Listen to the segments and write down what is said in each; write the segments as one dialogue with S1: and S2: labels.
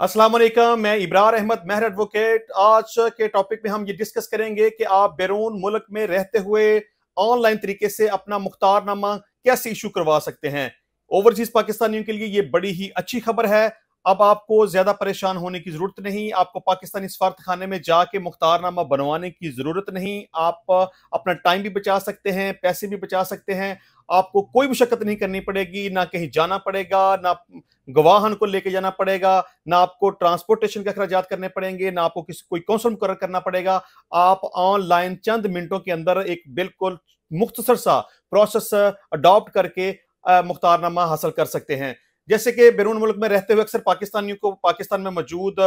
S1: असलम मैं इब्रार अहमद मेहर एडवोकेट आज के टॉपिक में हम ये डिस्कस करेंगे कि आप बैरून मुल्क में रहते हुए ऑनलाइन तरीके से अपना मुख्तारनामा कैसे इशू करवा सकते हैं ओवरसीज पाकिस्तानियों के लिए ये बड़ी ही अच्छी खबर है अब आपको ज्यादा परेशान होने की जरूरत नहीं आपको पाकिस्तानी सफारत खाने में जाके मुख्तारनामा बनवाने की जरूरत नहीं आप अपना टाइम भी बचा सकते हैं पैसे भी बचा सकते हैं आपको कोई मुशक्कत नहीं करनी पड़ेगी ना कहीं जाना पड़ेगा ना गवाहन को लेके जाना पड़ेगा ना आपको ट्रांसपोर्टेशन के अखराज करने पड़ेंगे ना आपको किसी कोई कौंसल मुकर करना पड़ेगा आप ऑनलाइन चंद मिनटों के अंदर एक बिल्कुल मुख्तसर सा प्रोसेस अडॉप्ट करके मुख्तारनामा हासिल कर सकते हैं जैसे कि बैरून मुल्क में रहते हुए अक्सर पाकिस्तानियों को पाकिस्तान में मौजूद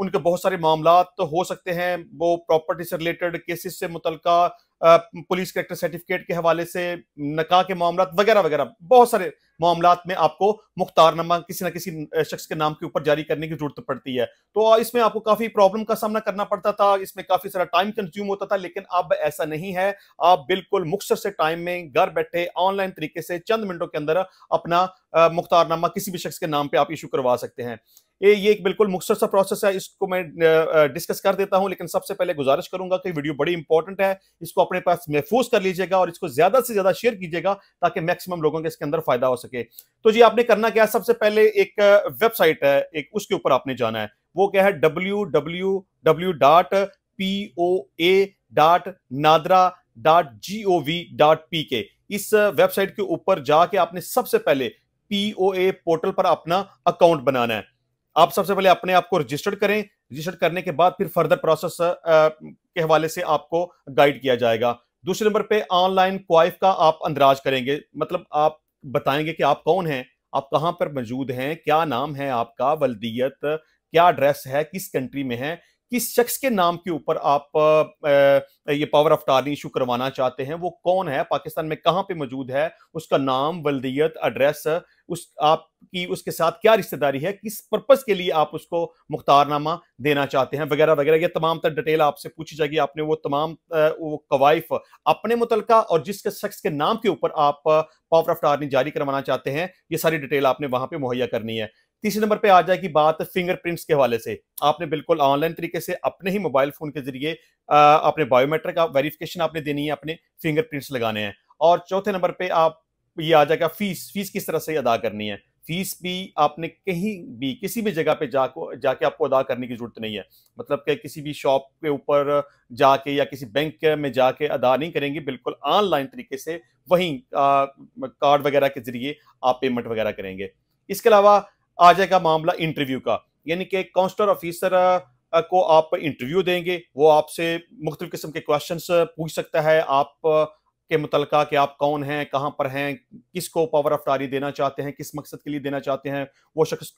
S1: उनके बहुत सारे मामला तो हो सकते हैं वो प्रॉपर्टी से रिलेटेड केसेस से मुतलका पुलिस करेक्टर सर्टिफिकेट के हवाले से नका के मामला वगैरह वगैरह बहुत सारे मामला में आपको मुख्तारनामा किसी ना किसी शख्स के नाम के ऊपर जारी करने की जरूरत पड़ती है तो इसमें आपको काफी प्रॉब्लम का सामना करना पड़ता था इसमें काफी सारा टाइम कंज्यूम होता था लेकिन अब ऐसा नहीं है आप बिल्कुल मुख्तर से टाइम में घर बैठे ऑनलाइन तरीके से चंद मिनटों के अंदर अपना मुख्तारनामा किसी भी शख्स के नाम पर आप इशू करवा सकते हैं ये ये एक बिल्कुल मुख्तर सा प्रोसेस है इसको मैं डिस्कस कर देता हूं लेकिन सबसे पहले गुजारिश करूंगा कि वीडियो बड़ी इंपॉर्टेंट है इसको अपने पास महफूज कर लीजिएगा और इसको ज्यादा से ज्यादा शेयर कीजिएगा ताकि मैक्सिमम लोगों के इसके अंदर फायदा हो सके तो जी आपने करना क्या है सबसे पहले एक वेबसाइट है एक उसके ऊपर आपने जाना है वो क्या है W W W dot P O A dot NADRA dot G O V dot P K इस वेबसाइट के ऊपर जाके आपने सबसे पहले पी ओ ए पोर्टल पर अपना अकाउंट बनाना है आप सबसे पहले अपने आप को रजिस्टर्ड करें रजिस्टर्ड करने के बाद फिर फर्दर प्रोसेस के हवाले से आपको गाइड किया जाएगा दूसरे नंबर पे ऑनलाइन क्वाइफ का आप अंदराज करेंगे मतलब आप बताएंगे कि आप कौन हैं आप कहाँ पर मौजूद हैं क्या नाम है आपका वल्दियत क्या एड्रेस है किस कंट्री में है किस शख्स के नाम के ऊपर आप ये पावर ऑफ टार्नी इशू करवाना चाहते हैं वो कौन है पाकिस्तान में कहाँ पे मौजूद है उसका नाम वल्दियत एड्रेस उस आप की उसके साथ क्या रिश्तेदारी है किस पर्पज के लिए आप उसको मुख्तारनामा देना चाहते हैं वगैरह वगैरह ये तमाम तर डिटेल आपसे पूछी जाएगी आपने वो तमाम वो कवाइफ अपने मुतल और जिसके शख्स के नाम के ऊपर आप पावर ऑफ आर्मी जारी करवाना चाहते हैं ये सारी डिटेल आपने वहां पर मुहैया करनी है तीसरे नंबर पे आ जाएगी बात फिंगरप्रिंट्स के हवाले से आपने बिल्कुल ऑनलाइन तरीके से अपने ही मोबाइल फोन के जरिए अपने बायोमेट्रिक वेरिफिकेशन आपने देनी है अपने फिंगरप्रिंट्स लगाने हैं और चौथे नंबर पे आप ये आ जाएगा फीस फीस किस तरह से अदा करनी है फीस भी आपने कहीं भी किसी भी जगह पे जाको जाके आपको अदा करने की ज़रूरत नहीं है मतलब कि किसी भी शॉप के ऊपर जाके या किसी बैंक में जाके अदा नहीं करेंगे बिल्कुल ऑनलाइन तरीके से वहीं कार्ड वगैरह के ज़रिए आप पेमेंट वगैरह करेंगे इसके अलावा आ जाएगा मामला इंटरव्यू का यानी कि काउंसलर ऑफिसर को आप इंटरव्यू देंगे वो आपसे मुख्तु किस्म के क्वेश्चन पूछ सकता है आप के मुतलक कि आप कौन हैं कहाँ पर हैं किसको पावर ऑफ तारी देना चाहते हैं किस मकसद के लिए देना चाहते हैं वो शख्स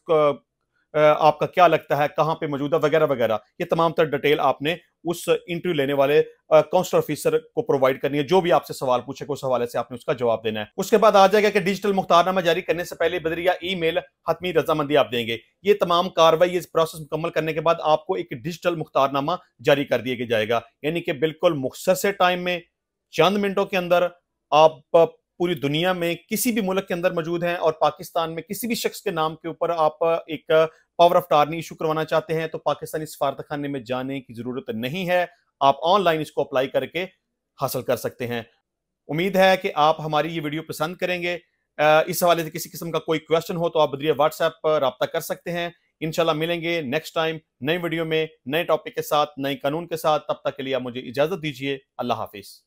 S1: आपका क्या लगता है कहाँ पे मौजूदा वगैरह वगैरह ये तमाम तर डिटेल आपने उस इंटरव्यू लेने वाले काउंसलर ऑफिसर को प्रोवाइड करनी है जो भी आपसे सवाल पूछे उस हवाले से आपने उसका जवाब देना है उसके बाद आ जाएगा कि डिजिटल मुख्तारनामा जारी करने से पहले बदरिया ई मेल हतमी रजामंदी आप देंगे ये तमाम कार्रवाई इस प्रोसेस मुकम्मल करने के बाद आपको एक डिजिटल मुख्तारनामा जारी कर दिया जाएगा यानी कि बिल्कुल मुख्तर से टाइम में चंद मिनटों के अंदर आप पूरी दुनिया में किसी भी मुल्क के अंदर मौजूद हैं और पाकिस्तान में किसी भी शख्स के नाम के ऊपर आप एक पावर ऑफ टार्नी इशू करवाना चाहते हैं तो पाकिस्तानी सफारतखाने में जाने की ज़रूरत नहीं है आप ऑनलाइन इसको अप्लाई करके हासिल कर सकते हैं उम्मीद है कि आप हमारी ये वीडियो पसंद करेंगे इस हवाले से किसी किस्म का कोई क्वेश्चन हो तो आप बदरिया व्हाट्सएप पर रबता कर सकते हैं इनशाला मिलेंगे नेक्स्ट टाइम नई वीडियो में नए टॉपिक के साथ नए कानून के साथ तब तक के लिए आप मुझे इजाज़त दीजिए अल्लाह हाफिज़